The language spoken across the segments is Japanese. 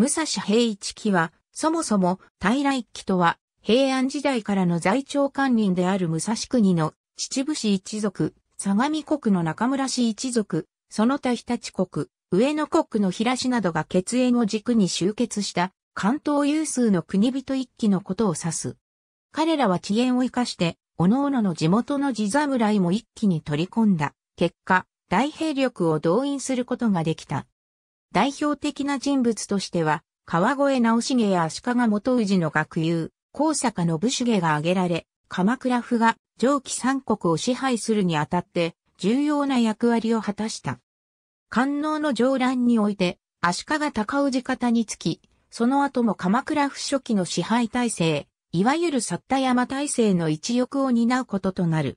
武蔵平一期は、そもそも、平一期とは、平安時代からの在庁官人である武蔵国の秩父市一族、相模国の中村氏一族、その他日立国、上野国の平氏などが血縁を軸に集結した関東有数の国人一揆のことを指す。彼らは知縁を生かして、各々の地元の地侍も一気に取り込んだ。結果、大兵力を動員することができた。代表的な人物としては、川越直重や足利元氏の学友、高坂信重が挙げられ、鎌倉府が上記三国を支配するにあたって重要な役割を果たした。官能の上乱において、足利高氏方につき、その後も鎌倉府初期の支配体制、いわゆる薩田山体制の一翼を担うこととなる。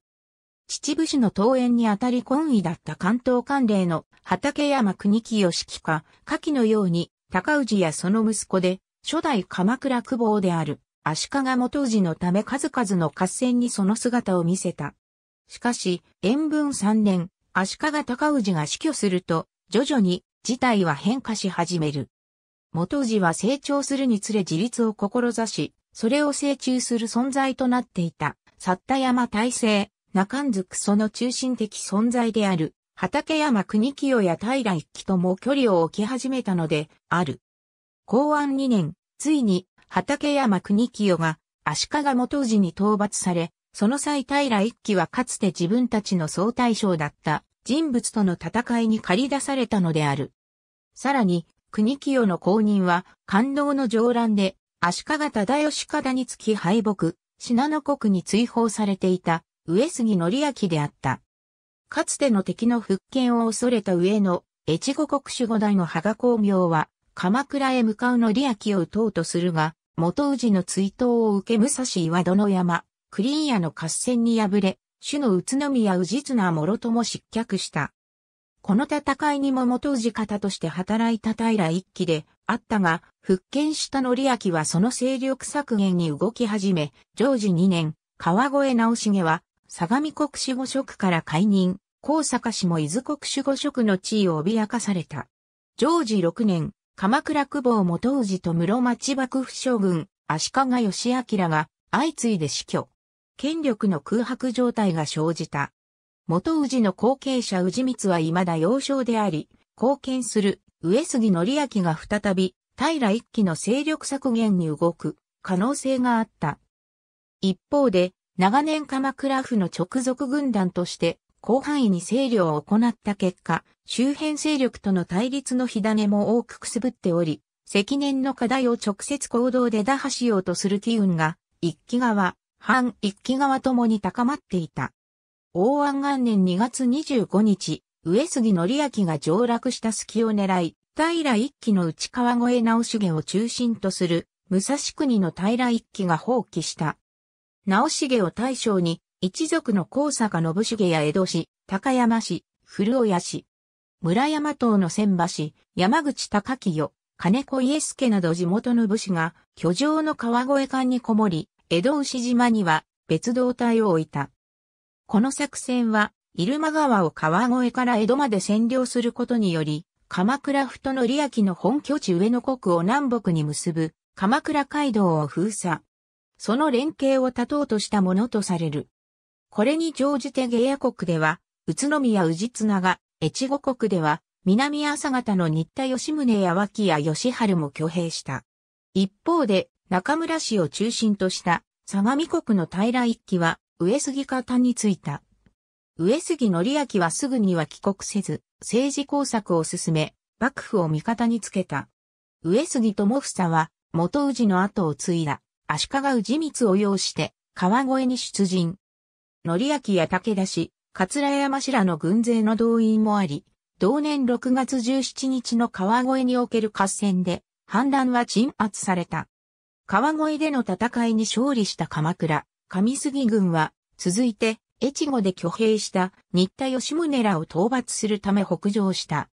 秩父市の桃園にあたり懇意だった関東関連の畠山国清式か、下記のように、高氏やその息子で、初代鎌倉久保である、足利元氏のため数々の合戦にその姿を見せた。しかし、延文3年、足利高氏が死去すると、徐々に事態は変化し始める。元氏は成長するにつれ自立を志し、それを成中する存在となっていた、サ田山大成、中んずくその中心的存在である、畠山国清や平一揆とも距離を置き始めたので、ある。公安2年、ついに、畠山国清が、足利元氏に討伐され、その際平一揆はかつて自分たちの総大将だった人物との戦いに駆り出されたのである。さらに、国清の後任は、官能の上乱で、足利忠義方につき敗北、信濃国に追放されていた、上杉則明であった。かつての敵の復権を恐れた上野、越後国守護代の羽賀光明は、鎌倉へ向かう則明を討とうとするが、元氏の追悼を受け武蔵岩殿山、クリーン屋の合戦に敗れ、主の宇都宮氏綱諸とも失脚した。この戦いにも元氏方として働いた平一期であったが、復権した則明はその勢力削減に動き始め、常時2年、川越直重は相模国守護職から解任、高坂氏も伊豆国守護職の地位を脅かされた。常時6年、鎌倉久保元氏と室町幕府将軍、足利義明が相次いで死去。権力の空白状態が生じた。元氏の後継者氏光は未だ幼少であり、貢献する上杉則明が再び平一揆の勢力削減に動く可能性があった。一方で、長年鎌倉府の直属軍団として広範囲に勢力を行った結果、周辺勢力との対立の火種も多くくすぶっており、積年の課題を直接行動で打破しようとする機運が、一気側、反一気側ともに高まっていた。大安元年2月25日、上杉則明が上落した隙を狙い、平一気の内川越直重を中心とする、武蔵国の平一気が放棄した直重を大将に、一族の高坂信重や江戸市、高山市、古尾屋市、村山島の千葉山口高清、金子家助など地元の武士が、居城の川越間にこもり、江戸牛島には別動隊を置いた。この作戦は、入間川を川越から江戸まで占領することにより、鎌倉太利明の本拠地上野国を南北に結ぶ鎌倉街道を封鎖。その連携を断とうとしたものとされる。これに乗じて芸屋国では、宇都宮宇治綱が、越後国では、南朝方の新田義宗や脇や義春も挙兵した。一方で、中村氏を中心とした相模国の平一揆は上杉方についた。上杉則明はすぐには帰国せず、政治工作を進め、幕府を味方につけた。上杉智房は元氏の後を継いだ。足利氏光を要して、川越に出陣。則明や武田氏、桂山氏らの軍勢の動員もあり、同年6月17日の川越における合戦で、反乱は鎮圧された。川越での戦いに勝利した鎌倉、上杉軍は、続いて、越後で挙兵した新田義宗らを討伐するため北上した。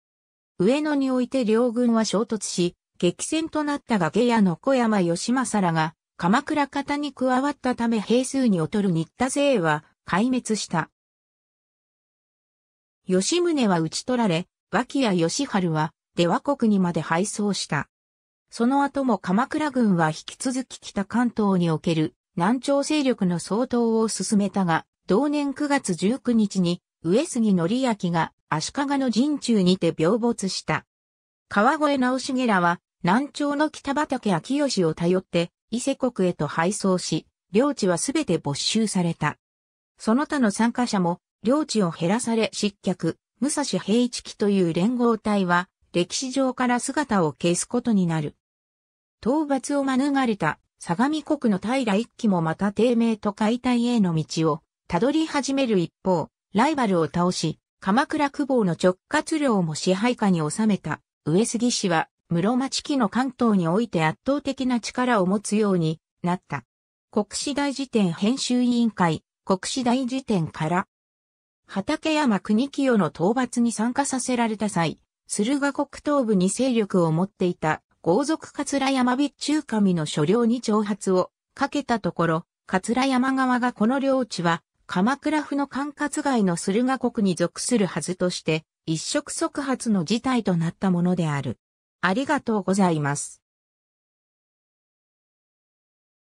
上野において両軍は衝突し、激戦となった崖屋の小山義政らが鎌倉方に加わったため兵数に劣る新田勢は壊滅した。吉宗は討ち取られ、脇や義春は出羽国にまで敗走した。その後も鎌倉軍は引き続き北関東における南朝勢力の総統を進めたが、同年9月19日に上杉則明が足利の陣中にて病没した。川越直茂らは南朝の北畠秋義を頼って伊勢国へと配送し、領地はすべて没収された。その他の参加者も、領地を減らされ失脚、武蔵平一期という連合体は、歴史上から姿を消すことになる。討伐を免れた相模国の平一期もまた低迷と解体への道をたどり始める一方、ライバルを倒し、鎌倉久保の直轄領も支配下に収めた上杉氏は室町期の関東において圧倒的な力を持つようになった。国史大辞典編集委員会、国史大辞典から、畠山国清の討伐に参加させられた際、駿河国東部に勢力を持っていた豪族桂山備中神の所領に挑発をかけたところ、桂山側がこの領地は鎌倉府の管轄外の駿河国に属するはずとして、一触即発の事態となったものである。ありがとうございます。